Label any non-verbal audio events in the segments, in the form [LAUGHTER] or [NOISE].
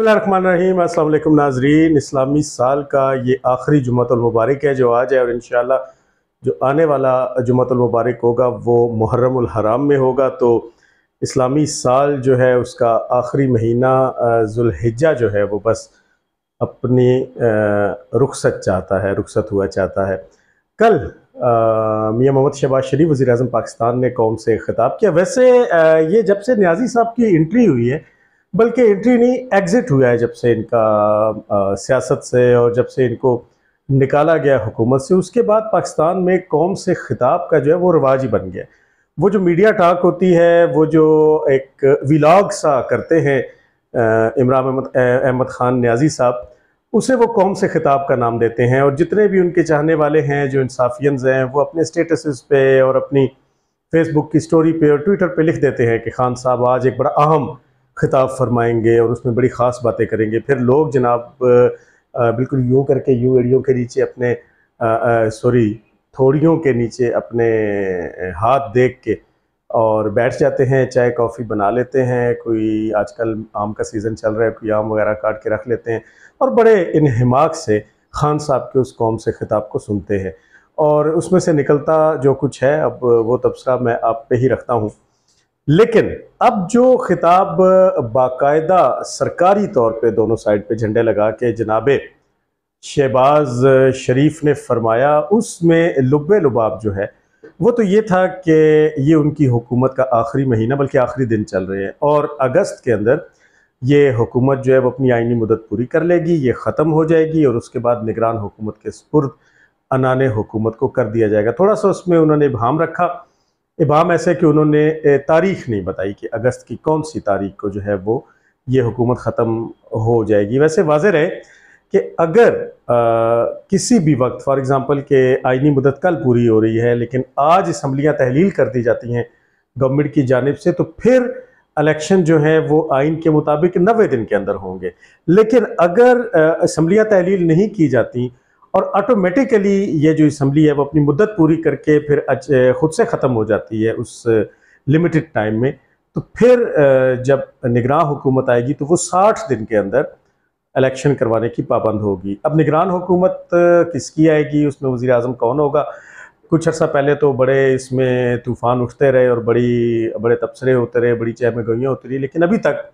बसमीम अल्लाम नाजरीन इस्लामी साल का ये आखिरी मुबारक है जो आज है और इन जो आने वाला मुबारक होगा वो मुहर्रम हराम में होगा तो इस्लामी साल जो है उसका आखिरी महीना जुल्हिज्जा जो है वो बस अपनी रुखसत चाहता है रुखसत हुआ चाहता है कल मियाँ मोहम्मद शहबाज शरीफ वज़ी पाकिस्तान ने कौम से ख़िताब किया वैसे ये जब से न्याजी साहब की इंट्री हुई है बल्कि एंट्री नहीं एग्ज़िट हुआ है जब से इनका आ, सियासत से और जब से इनको निकाला गया हुकूमत से उसके बाद पाकिस्तान में कौम से खिताब का जो है वो रिवाज ही बन गया वो जो मीडिया टाक होती है वो जो एक विलाग सा करते हैं इमरान अहमद अहमद ख़ान न्याजी साहब उसे वो कौम से खिताब का नाम देते हैं और जितने भी उनके चाहने वाले हैं जो इंसाफियंस हैं वो अपने स्टेटसेस पे और अपनी फेसबुक की स्टोरी पे और ट्विटर पे लिख देते हैं कि खान साहब आज एक बड़ा अहम खिताब फरमाएंगे और उसमें बड़ी ख़ास बातें करेंगे फिर लोग जनाब बिल्कुल यूँ करके यूँ एड़ियों के नीचे अपने सॉरी थोड़ियों के नीचे अपने हाथ देख के और बैठ जाते हैं चाय कॉफ़ी बना लेते हैं कोई आजकल आम का सीज़न चल रहा है कोई आम वगैरह काट के रख लेते हैं और बड़े इनहमाक से खान साहब के उस कौम से ख़िताब को सुनते हैं और उसमें से निकलता जो कुछ है अब वो तबसरा मैं आप पे ही रखता हूँ लेकिन अब जो खिताब बाकायदा सरकारी तौर पे दोनों साइड पे झंडे लगा के जनाब शहबाज शरीफ ने फरमाया उसमें लुब लुबाब जो है वो तो ये था कि ये उनकी हुकूमत का आखिरी महीना बल्कि आखिरी दिन चल रहे हैं और अगस्त के अंदर ये हुकूमत जो है वो अपनी आइनी मदद पूरी कर लेगी ये ख़त्म हो जाएगी और उसके बाद निगरान हुकूमत के स्पुरद अनान हुकूमत को कर दिया जाएगा थोड़ा सा उसमें उन्होंने भाम रखा इबाम ऐसे कि उन्होंने तारीख नहीं बताई कि अगस्त की कौन सी तारीख को जो है वो ये हुकूमत ख़त्म हो जाएगी वैसे वाज़ है कि अगर आ, किसी भी वक्त फॉर एग्ज़ाम्पल के आइनी मदद कल पूरी हो रही है लेकिन आज इसम्बलियाँ तहलील कर दी जाती हैं गवर्नमेंट की जानब से तो फिर अलेक्शन जो है वो आइन के मुताबिक नबे दिन के अंदर होंगे लेकिन अगर इसम्बलियाँ तहलील नहीं की जाती और ऑटोमेटिकली ये जो इसम्बली है वो अपनी मुद्दत पूरी करके फिर खुद से ख़त्म हो जाती है उस लिमिटेड टाइम में तो फिर जब निगरान हुकूमत आएगी तो वो साठ दिन के अंदर इलेक्शन करवाने की पाबंद होगी अब निगरान हुकूमत किसकी आएगी उसमें वज़ी अजम कौन होगा कुछ अर्सा पहले तो बड़े इसमें तूफ़ान उठते रहे और बड़ी बड़े तबसरे होते रहे बड़ी चहमगोइयाँ होती रही लेकिन अभी तक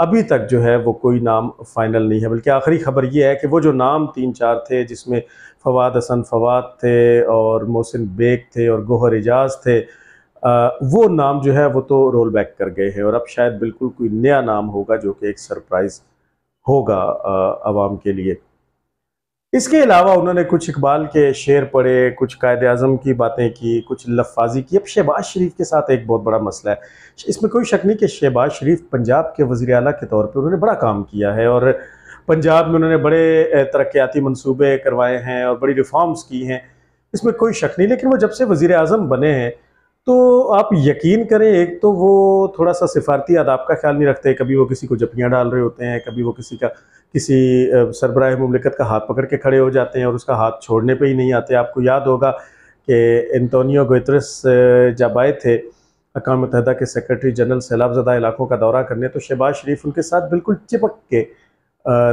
अभी तक जो है वो कोई नाम फाइनल नहीं है बल्कि आखिरी खबर ये है कि वो जो नाम तीन चार थे जिसमें फवाद हसन फवाद थे और मोहसिन बेग थे और गोहर एजाज थे आ, वो नाम जो है वो तो रोल बैक कर गए हैं और अब शायद बिल्कुल कोई नया नाम होगा जो कि एक सरप्राइज़ होगा आवाम के लिए इसके अलावा उन्होंने कुछ इकबाल के शेर पढ़े कुछ कायद अजम की बातें की कुछ लफाजी की अब शहबाज शरीफ के साथ एक बहुत बड़ा मसला है इसमें कोई शक नहीं कि शहबाज शरीफ पंजाब के वजी अला के तौर पर उन्होंने बड़ा काम किया है और पंजाब में उन्होंने बड़े तरक्याती मनसूबे करवाए हैं और बड़ी रिफॉर्म्स की हैं इसमें कोई शक नहीं लेकिन वो जब से वज़ी अजम बने हैं तो आप यकीन करें एक तो वो थोड़ा सा सिफारती आदाब का ख्याल नहीं रखते कभी वो किसी को जपियाँ डाल रहे होते हैं कभी वो किसी का किसी सरबराह ममलिकत का हाथ पकड़ के खड़े हो जाते हैं और उसका हाथ छोड़ने पर ही नहीं आते आपको याद होगा कि एंतोनियो गोतरस जब आए थे अकाम मुतहदा के सेक्रेटरी जनरल सैलाबजदा इलाकों का दौरा करने तो शहबाज शरीफ उनके साथ बिल्कुल चिपक के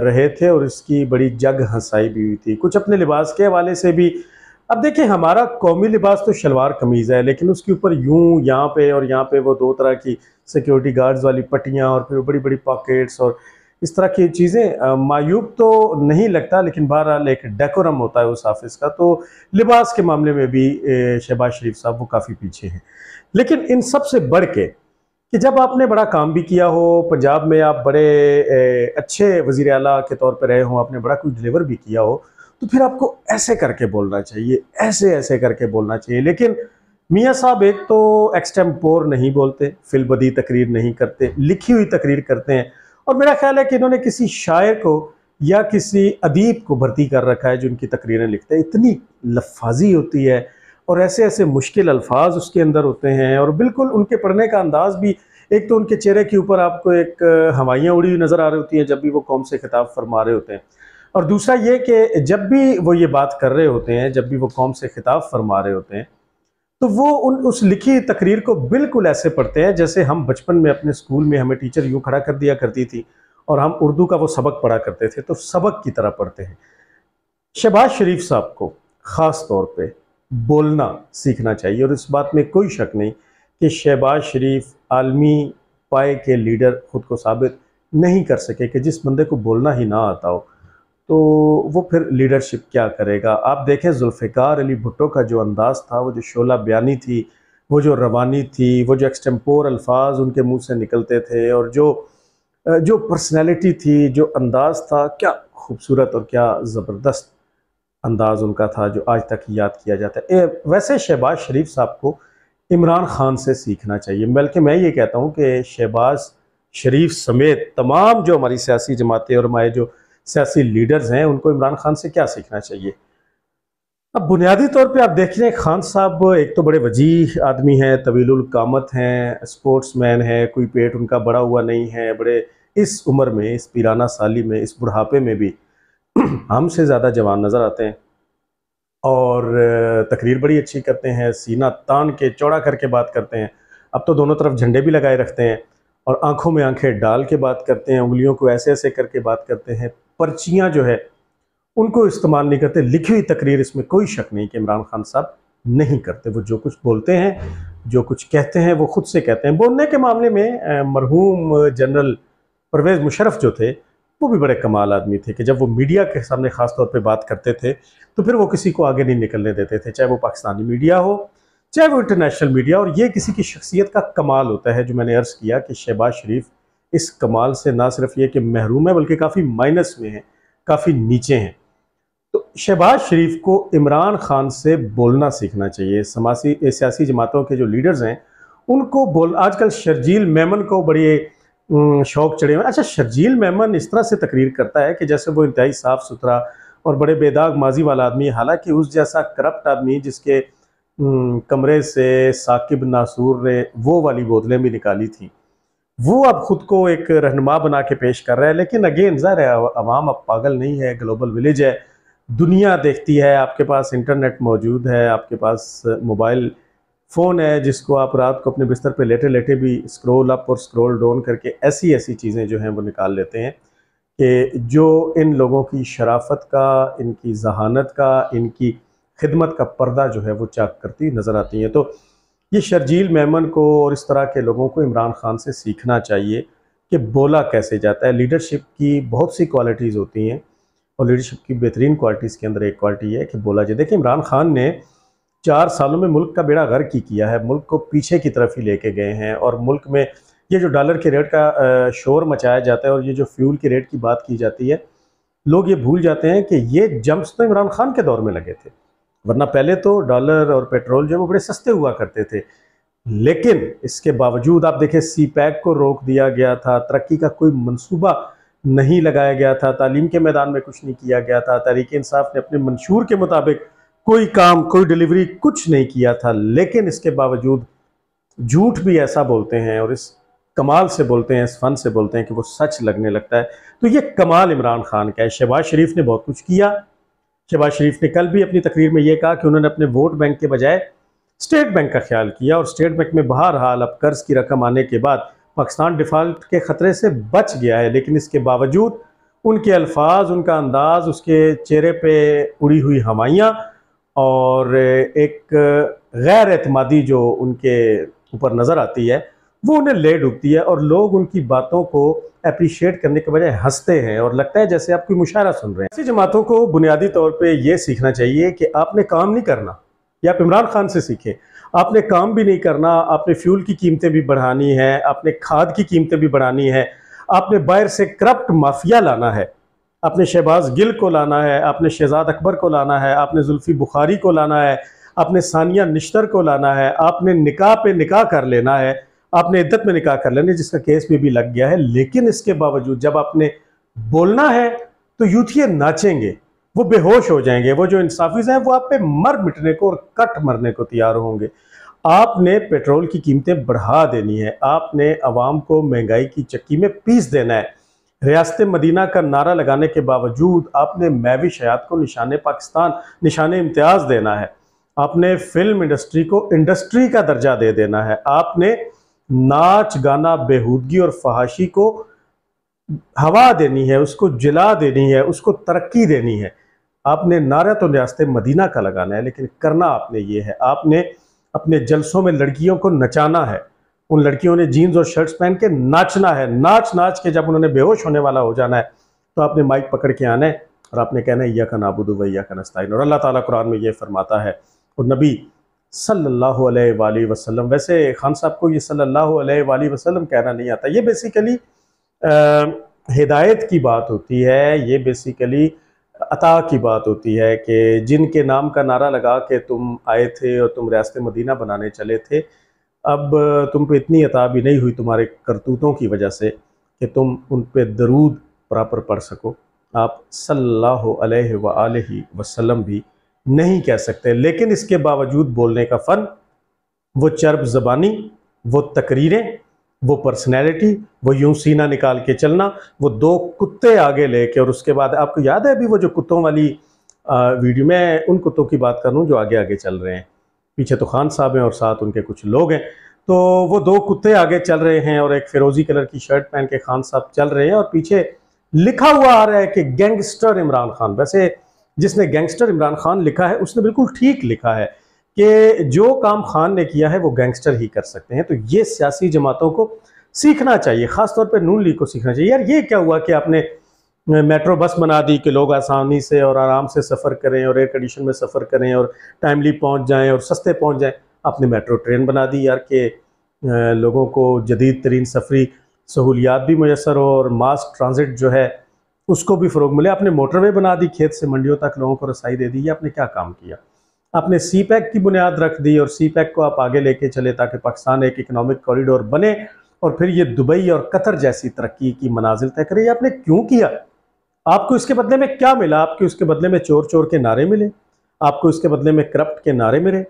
रहे थे और इसकी बड़ी जग हंसाई भी हुई थी कुछ अपने लिबास के हवाले से भी अब देखिए हमारा कौमी लिबास तो शलवार कमीज़ है लेकिन उसके ऊपर यूं यहाँ पे और यहाँ पे वो दो तरह की सिक्योरिटी गार्ड्स वाली पट्टियाँ और फिर बड़ी बड़ी पॉकेट्स और इस तरह की चीज़ें मायूब तो नहीं लगता लेकिन बहरहाल एक डेकोरम होता है उस ऑफिस का तो लिबास के मामले में भी शहबाज शरीफ साहब वो काफ़ी पीछे हैं लेकिन इन सबसे बढ़ के कि जब आपने बड़ा काम भी किया हो पंजाब में आप बड़े अच्छे वज़ी अला के तौर पर रहे हों आपने बड़ा कुछ डिलीवर भी किया हो तो फिर आपको ऐसे करके बोलना चाहिए ऐसे ऐसे करके बोलना चाहिए लेकिन मियाँ साहब एक तो एक्सटेम्पोर नहीं बोलते फिलबदी तकरीर नहीं करते लिखी हुई तकरीर करते हैं और मेरा ख्याल है कि इन्होंने किसी शायर को या किसी अदीब को भर्ती कर रखा है जो इनकी तकरीरें लिखते हैं इतनी लफाजी होती है और ऐसे ऐसे मुश्किल अल्फाज उसके अंदर होते हैं और बिल्कुल उनके पढ़ने का अंदाज़ भी एक तो उनके चेहरे के ऊपर आपको एक हवाइयाँ उड़ी हुई नज़र आ रही होती हैं जब भी वो कौम से खिताब फरमा रहे होते हैं और दूसरा ये कि जब भी वो ये बात कर रहे होते हैं जब भी वो कौम से खिताब फरमा रहे होते हैं तो वो उन उस लिखी तकरीर को बिल्कुल ऐसे पढ़ते हैं जैसे हम बचपन में अपने स्कूल में हमें टीचर यूँ खड़ा कर दिया करती थी और हम उर्दू का वो सबक पढ़ा करते थे तो सबक की तरह पढ़ते हैं शहबाज शरीफ साहब को ख़ास तौर पर बोलना सीखना चाहिए और इस बात में कोई शक नहीं कि शहबाज शरीफ आलमी पाए के लीडर ख़ुद को साबित नहीं कर सके कि जिस बंदे को बोलना ही ना आता हो तो वो फिर लीडरशिप क्या करेगा आप देखें जुल्फ़िकार अली भुट्टो का जो अंदाज़ था वो जो शोला बयानी थी वो जो रवानी थी वो जो एक्सटेम्पोर अल्फाज उनके मुंह से निकलते थे और जो जो पर्सनैलिटी थी जो अंदाज़ था क्या खूबसूरत और क्या ज़बरदस्त अंदाज उनका था जो आज तक याद किया जाता है ए, वैसे शहबाज शरीफ साहब को इमरान खान से सीखना चाहिए बल्कि मैं ये कहता हूँ कि शहबाज शरीफ समेत तमाम जो हमारी सियासी जमातें और हमारे जो सियासी लीडर्स हैं उनको इमरान खान से क्या सीखना चाहिए अब बुनियादी तौर पे आप देख लें खान साहब एक तो बड़े वजी आदमी हैं तवील कामत हैं स्पोर्ट्स मैन हैं कोई पेट उनका बड़ा हुआ नहीं है बड़े इस उम्र में इस पिराना साली में इस बुढ़ापे में भी [CLEARS THROAT] हमसे ज़्यादा जवान नज़र आते हैं और तकरीर बड़ी अच्छी करते हैं सीना तान के चौड़ा करके बात करते हैं अब तो दोनों तरफ झंडे भी लगाए रखते हैं और आंखों में आंखें डाल के बात करते हैं उंगलियों को ऐसे ऐसे करके बात करते हैं पर्चियाँ जो है उनको इस्तेमाल नहीं करते लिखी हुई तकरीर इसमें कोई शक नहीं कि इमरान खान साहब नहीं करते वो जो कुछ बोलते हैं जो कुछ कहते हैं वो खुद से कहते हैं बोलने के मामले में मरहूम जनरल परवेज़ मुशरफ जो थे वो भी बड़े कमाल आदमी थे कि जब वो मीडिया के सामने ख़ास तौर पे बात करते थे तो फिर वो किसी को आगे नहीं निकलने देते थे चाहे वो पाकिस्तानी मीडिया हो चाहे वो इंटरनेशनल मीडिया और ये किसी की शख्सियत का कमाल होता है जो मैंने अर्ज़ किया कि शहबाज शरीफ इस कमाल से ना सिर्फ ये कि महरूम है बल्कि काफ़ी माइनस में हैं काफ़ी नीचे हैं तो शहबाज शरीफ को इमरान खान से बोलना सीखना चाहिए समासी सियासी जमातों के जो लीडर्स हैं उनको बोल आजकल शर्जील मेमन को बड़े शौक चढ़े हुए अच्छा शर्जील मेमन इस तरह से तकरीर करता है कि जैसे वो इंतहाई साफ़ सुथरा और बड़े बेदाग माजी वाला आदमी हालांकि उस जैसा करप्ट आदमी जिसके कमरे से साकिब नासूर ने वो वाली बोतलें भी निकाली थी वो अब खुद को एक रहनुमा बना के पेश कर रहा है लेकिन अगेन ज़ाहिर है आवाम अब पागल नहीं है ग्लोबल विलेज है दुनिया देखती है आपके पास इंटरनेट मौजूद है आपके पास मोबाइल फ़ोन है जिसको आप रात को अपने बिस्तर पे लेटे लेटे भी स्क्रॉल अप और स्क्रॉल डाउन करके ऐसी ऐसी चीज़ें जो हैं वो निकाल लेते हैं कि जो इन लोगों की शराफत का इनकी जहानत का इनकी खिदमत का पर्दा जो है वो चाक करती नज़र आती है तो ये शर्जील मेमन को और इस तरह के लोगों को इमरान खान से सीखना चाहिए कि बोला कैसे जाता है लीडरशिप की बहुत सी क्वालिटीज़ होती हैं और लीडरशिप की बेहतरीन क्वालिटीज़ के अंदर एक क्वालिटी है कि बोला जाए देखिए इमरान खान ने चार सालों में मुल्क का बेड़ा गर्क ही किया है मुल्क को पीछे की तरफ ही लेके गए हैं और मुल्क में ये जो डॉलर के रेट का शोर मचाया जाता है और ये जो फ्यूल के रेट की बात की जाती है लोग ये भूल जाते हैं कि ये जम्प्स तो इमरान खान के दौर में लगे थे वरना पहले तो डॉलर और पेट्रोल जो वो बड़े सस्ते हुआ करते थे लेकिन इसके बावजूद आप देखें सी पैक को रोक दिया गया था तरक्की का कोई मनसूबा नहीं लगाया गया था तालीम के मैदान में कुछ नहीं किया गया था तहरीक इंसाफ ने अपने मंशूर के मुताबिक कोई काम कोई डिलीवरी कुछ नहीं किया था लेकिन इसके बावजूद झूठ भी ऐसा बोलते हैं और इस कमाल से बोलते हैं इस फन से बोलते हैं कि वो सच लगने लगता है तो ये कमाल इमरान खान का है शहबाज शरीफ ने बहुत कुछ किया शहबाज शरीफ ने कल भी अपनी तकरीर में यह कहा कि उन्होंने अपने वोट बैंक के बजाय स्टेट बैंक का ख्याल किया और स्टेट बैंक में बहरहाल अब कर्ज की रकम आने के बाद पाकिस्तान डिफ़ॉल्ट के ख़तरे से बच गया है लेकिन इसके बावजूद उनके अल्फाज उनका अंदाज उसके चेहरे पे उड़ी हुई हवाइयाँ और एक गैर एतमादी जो उनके ऊपर नज़र आती है वो उन्हें ले डूबती है और लोग उनकी बातों को अप्रिशिएट करने के बजाय हंसते हैं और लगता है जैसे आप कोई मुशायरा सुन रहे हैं ऐसी जमातों को बुनियादी तौर पे ये सीखना चाहिए कि आपने काम नहीं करना ये आप इमरान खान से सीखें आपने काम भी नहीं करना आपने फ्यूल की कीमतें भी बढ़ानी है आपने खाद की कीमतें भी बढ़ानी है आपने बाहर से करप्ट माफिया लाना है आपने शहबाज गिल को लाना है आपने शहजाद अकबर को लाना है आपने जुल्फ़ी बुखारी को लाना है आपने सानिया निश्तर को लाना है आपने निकाह पे निकाह कर लेना है आपने इद्दत में निकाह कर लेने जिसका केस में भी लग गया है लेकिन इसके बावजूद जब आपने बोलना है तो यूथिये नाचेंगे वो बेहोश हो जाएंगे वो जो इंसाफिज हैं वो आप पे मर मिटने को और कट मरने को तैयार होंगे आपने पेट्रोल की कीमतें बढ़ा देनी है आपने आवाम को महंगाई की चक्की में पीस देना है रियासत मदीना का नारा लगाने के बावजूद आपने मैविश हयात को निशान पाकिस्तान निशान इम्तियाज़ देना है आपने फिल्म इंडस्ट्री को इंडस्ट्री का दर्जा दे देना है आपने नाच गाना बेहूदगी और फहाशी को हवा देनी है उसको जला देनी है उसको तरक्की देनी है आपने नारा तो न्यास्ते मदीना का लगाना है लेकिन करना आपने ये है आपने अपने जलसों में लड़कियों को नचाना है उन लड़कियों ने जीन्स और शर्ट्स पहन के नाचना है नाच नाच के जब उन्होंने बेहोश होने वाला हो जाना है तो आपने माइक पकड़ के आना है और आपने कहना है या का नाबुदू वैया का नस्ताइन और अल्लाह ताला कुरान में ये फरमाता है और नबी सल्लल्लाहु अलैहि वसल्लम वैसे खान साहब को ये सल्लल्लाहु अलैहि वसल्लम कहना नहीं आता ये बेसिकली हिदायत की बात होती है ये बेसिकली अता की बात होती है कि जिनके नाम का नारा लगा के तुम आए थे और तुम रियासत मदीना बनाने चले थे अब तुम पे इतनी अता भी नहीं हुई तुम्हारे करतूतों की वजह से कि तुम उन पर दरूद प्रॉपर पढ़ सको आप सल्लल्लाहु अलैहि वसल्लम भी नहीं कह सकते लेकिन इसके बावजूद बोलने का फ़न वो चर्ब जबानी वो तकरीरें वो पर्सनैलिटी वो यूं सीना निकाल के चलना वो दो कुत्ते आगे लेके और उसके बाद आपको याद है अभी वो जो कुत्तों वाली वीडियो में उन कुत्तों की बात कर रहा हूँ जो आगे आगे चल रहे हैं पीछे तो खान साहब हैं और साथ उनके कुछ लोग हैं तो वो दो कुत्ते आगे चल रहे हैं और एक फिरोजी कलर की शर्ट पहन के खान साहब चल रहे हैं और पीछे लिखा हुआ आ रहा है कि गैंगस्टर इमरान खान वैसे जिसने गैंगस्टर इमरान खान लिखा है उसने बिल्कुल ठीक लिखा है कि जो काम खान ने किया है वो गैंगस्टर ही कर सकते हैं तो ये सियासी जमातों को सीखना चाहिए ख़ासतौर पर नून लीग को सीखना चाहिए यार ये क्या हुआ कि आपने मेट्रो बस बना दी कि लोग आसानी से और आराम से सफ़र करें और एयर कंडीशन में सफ़र करें और टाइमली पहुंच जाएं और सस्ते पहुंच जाएं आपने मेट्रो ट्रेन बना दी यार कि लोगों को जदीद तरीन सफरी सहूलियात भी मैसर हो और मास ट्रांज़िट जो है उसको भी फ़रोग मिले आपने मोटरवे बना दी खेत से मंडियों तक लोगों को रसाई दे दी आपने क्या काम किया आपने सी पैक की बुनियाद रख दी और सी पैक को आप आगे लेके चले ताकि पाकिस्तान एक इकनॉमिक कॉरिडोर बने और फिर ये दुबई और कतर जैसी तरक्की की मनाजिल तय करे आपने क्यों किया आपको इसके बदले में क्या मिला आपके उसके बदले में चोर चोर के नारे मिले आपको इसके बदले में करप्ट के नारे मिले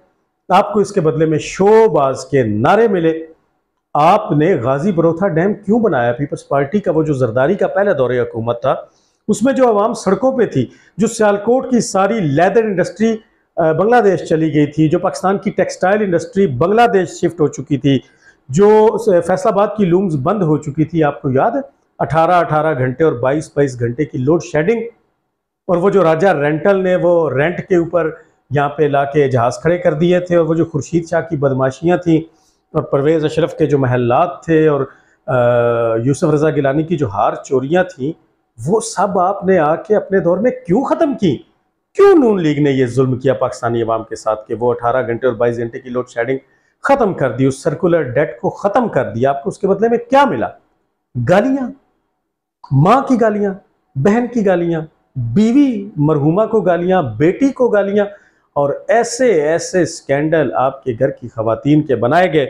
आपको इसके बदले में शोबाज के नारे मिले आपने गाजी बरोथा डैम क्यों बनाया पीपल्स पार्टी का वो जो जरदारी का पहला दौरे हुकूमत था उसमें जो आवाम सड़कों पे थी जो सियालकोट की सारी लेदर इंडस्ट्री बांग्लादेश चली गई थी जो पाकिस्तान की टेक्सटाइल इंडस्ट्री बांग्लादेश शिफ्ट हो चुकी थी जो फैसलाबाद की लूम्स बंद हो चुकी थी आपको याद है अठारह अठारह घंटे और बाईस बाईस घंटे की लोड शेडिंग और वो जो राजा रेंटल ने वो रेंट के ऊपर यहाँ पे ला के जहाज़ खड़े कर दिए थे और वो जो खुर्शीद शाह की बदमाशियाँ थी और परवेज़ अशरफ के जो महलात थे और यूसुफ रज़ा गिलानी की जो हार चोरियाँ थीं वो सब आपने आके अपने दौर में क्यों ख़त्म की क्यों नून लीग ने यह जुल्म किया पाकिस्तानी अवाम के साथ कि वो अठारह घंटे और बाईस घंटे की लोड शेडिंग ख़त्म कर दी उस सर्कुलर डेट को ख़त्म कर दिया आपको उसके बदले में क्या मिला गालियाँ माँ की गालियाँ बहन की गालियाँ बीवी मरहुमा को गालियाँ बेटी को गालियाँ और ऐसे ऐसे स्कैंडल आपके घर की खातन के बनाए गए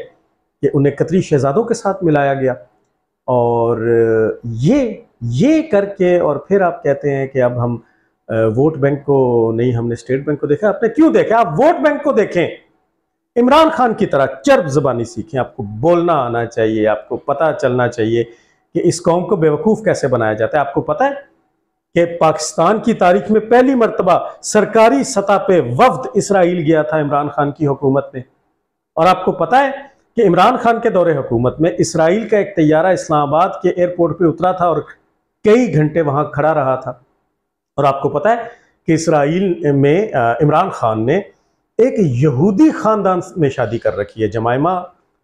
कि उन्हें कतरी शहजादों के साथ मिलाया गया और ये ये करके और फिर आप कहते हैं कि अब हम वोट बैंक को नहीं हमने स्टेट बैंक को देखा आपने क्यों देखा आप वोट बैंक को देखें इमरान खान की तरह चर्ब जबानी सीखें आपको बोलना आना चाहिए आपको पता चलना चाहिए कि इस कौम को बेवकूफ़ कैसे बनाया जाता है आपको पता है कि पाकिस्तान की तारीख में पहली मरतबा सरकारी सतह पे वफद इसराइल गया था इमरान खान की हुकूमत में और आपको पता है कि इमरान खान के दौरे हुकूमत में इसराइल का एक तैयारा इस्लामाबाद के एयरपोर्ट पर उतरा था और कई घंटे वहाँ खड़ा रहा था और आपको पता है कि इसराइल में इमरान खान ने एक यहूदी ख़ानदान में शादी कर रखी है जमाइमा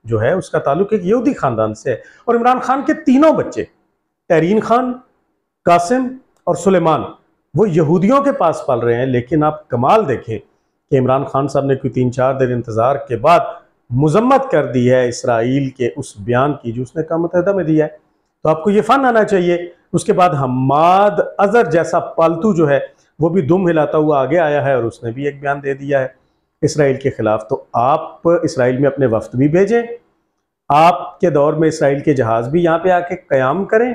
जो है उसका ताल्लुक एक यहूदी ख़ानदान से है और इमरान खान के तीनों बच्चे तहरीन खान कासिम और सुलेमान वो यहूदियों के पास पल रहे हैं लेकिन आप कमाल देखें कि इमरान खान साहब ने कोई तीन चार दिन इंतज़ार के बाद मजम्मत कर दी है इसराइल के उस बयान की जो उसने कम मतहदा में दिया है तो आपको ये फन आना चाहिए उसके बाद हमाद अजहर जैसा पालतू जो है वो भी दुम हिलाता हुआ आगे आया है और उसने भी एक बयान दे दिया है इसराइल के ख़िलाफ़ तो आप इसराइल में अपने वफ्त भी भेजें आपके दौर में इसराइल के जहाज़ भी यहाँ पे आके क्याम करें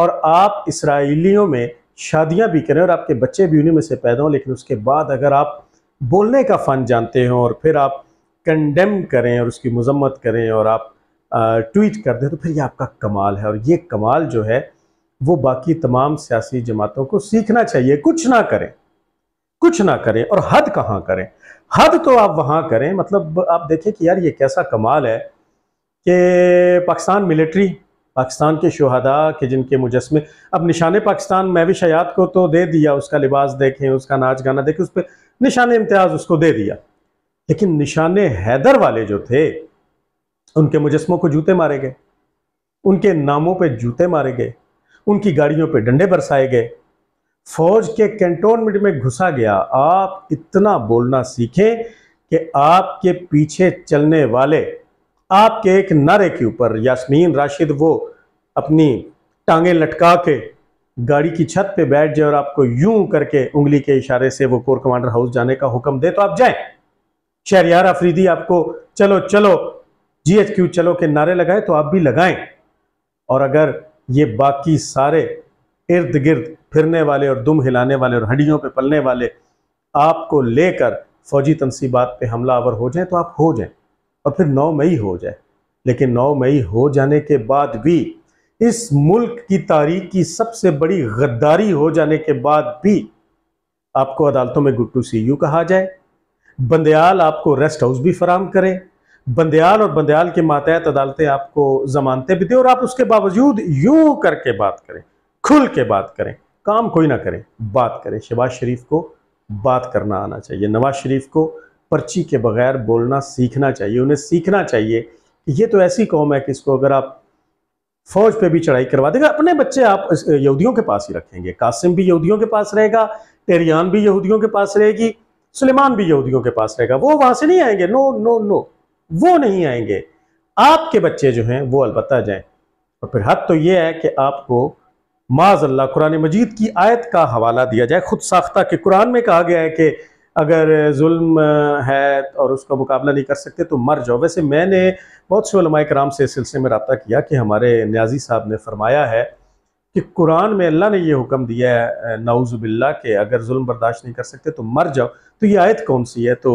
और आप इसराइलियों में शादियाँ भी करें और आपके बच्चे भी उन्हीं में से पैदा हों लेकिन उसके बाद अगर आप बोलने का फ़न जानते हों और फिर आप कंडेम करें और उसकी मजम्मत करें और आप ट्वीट कर दें तो फिर ये आपका कमाल है और ये कमाल जो है वो बाकी तमाम सियासी जमातों को सीखना चाहिए कुछ ना करें कुछ ना करें और हद कहाँ करें हद तो आप वहाँ करें मतलब आप देखें कि यार ये कैसा कमाल है कि पाकिस्तान मिलिट्री पाकिस्तान के शहदा के जिनके मुजस्मे अब निशान पाकिस्तान मैविश हयात को तो दे दिया उसका लिबास देखें उसका नाच गाना देखें उस पर निशान इम्तियाज़ उसको दे दिया लेकिन निशाने हैदर वाले जो थे उनके मुजस्मों को जूते मारे गए उनके नामों पे जूते मारे गए उनकी गाड़ियों पे डंडे बरसाए गए फौज के कैंटोनमेंट में घुसा गया आप इतना बोलना सीखें कि आपके पीछे चलने वाले आपके एक नारे के ऊपर यास्मीन राशिद वो अपनी टांगे लटका के गाड़ी की छत पे बैठ जाए और आपको यूं करके उंगली के इशारे से वो कोर कमांडर हाउस जाने का हुक्म दे तो आप जाएं शहरियार अफरीदी आपको चलो चलो जीएचक्यू चलो के नारे लगाए तो आप भी लगाएं और अगर ये बाकी सारे इर्द गिर्द फिरने वाले और दुम हिलाने वाले और हड्डियों पे पलने वाले आपको लेकर फौजी तनसीबात पे हमला अवर हो जाए तो आप हो जाए और फिर 9 मई हो जाए लेकिन 9 मई हो जाने के बाद भी इस मुल्क की तारीख की सबसे बड़ी गद्दारी हो जाने के बाद भी आपको अदालतों में गुट्टू सी यू कहा जाए बंदयाल आपको रेस्ट हाउस भी फराम करें बंदयाल और बंदयाल के मातहत अदालतें आपको जमानतें भी दें और आप उसके बावजूद यूं करके बात करें खुल के बात करें काम कोई ना करें बात करें शहबाज शरीफ को बात करना आना चाहिए नवाज शरीफ को पर्ची के बगैर बोलना सीखना चाहिए उन्हें सीखना चाहिए ये तो ऐसी कौम है कि इसको अगर आप फौज पे भी चढ़ाई करवा देगा अपने बच्चे आप यहूदियों के पास ही रखेंगे कासिम भी यहूदियों के पास रहेगा टेरियान भी यहूदियों के पास रहेगी सुलेमान भी यहूदियों के पास रहेगा वो वहां से नहीं आएंगे नो नो नो वो नहीं आएंगे आपके बच्चे जो हैं वो अलबत्ता जाएं और फिर हद तो ये है कि आपको माजल्ला कुरान मजीद की आयत का हवाला दिया जाए खुद साख्ता के कुरान में कहा गया है कि अगर जुल्म है और उसका मुकाबला नहीं कर सकते तो मर जाओ वैसे मैंने बहुत से कराम से इस सिलसिले में रबता किया कि हमारे न्याजी साहब ने फरमाया है कि कुरान में अल्लाह ने यह हुक्म दिया है नाउज़ुबिल्ला के अगर जुल्म बर्दाश्त नहीं कर सकते तो मर जाओ तो ये आयत कौन सी है तो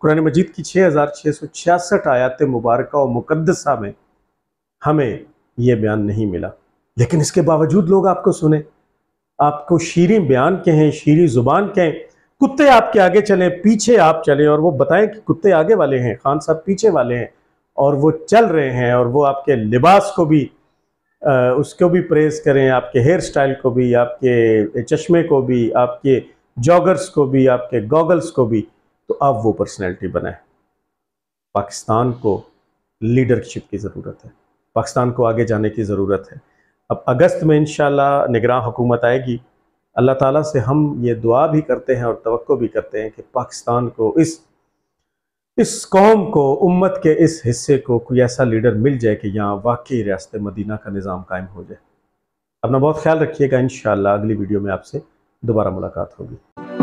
कुरान मजीद की छः हज़ार छः सौ छियासठ आयत मुबारक और मुकदसा में हमें ये बयान नहीं मिला लेकिन इसके बावजूद लोग आपको सुने आपको शीरी बयान कहें शीरी ज़ुबान कहें कुत्ते आपके आगे चलें पीछे आप चलें और वो बताएं कि कुत्ते आगे वाले हैं खान साहब पीछे वाले हैं और वो चल रहे हैं और वो आपके लिबास को भी उसको भी प्रेस करें आपके हेयर स्टाइल को भी आपके चश्मे को भी आपके जॉगर्स को भी आपके गॉगल्स को भी तो आप वो पर्सनैलिटी बनाएं पाकिस्तान को लीडरशिप की ज़रूरत है पाकिस्तान को आगे जाने की ज़रूरत है अब अगस्त में इन निगरान हुकूमत आएगी अल्लाह ताला से हम ये दुआ भी करते हैं और तो भी करते हैं कि पाकिस्तान को इस इस कौम को उम्मत के इस हिस्से को कोई ऐसा लीडर मिल जाए कि यहाँ वाकई रियासत मदीना का निज़ाम कायम हो जाए अपना बहुत ख्याल रखिएगा इन अगली वीडियो में आपसे दोबारा मुलाकात होगी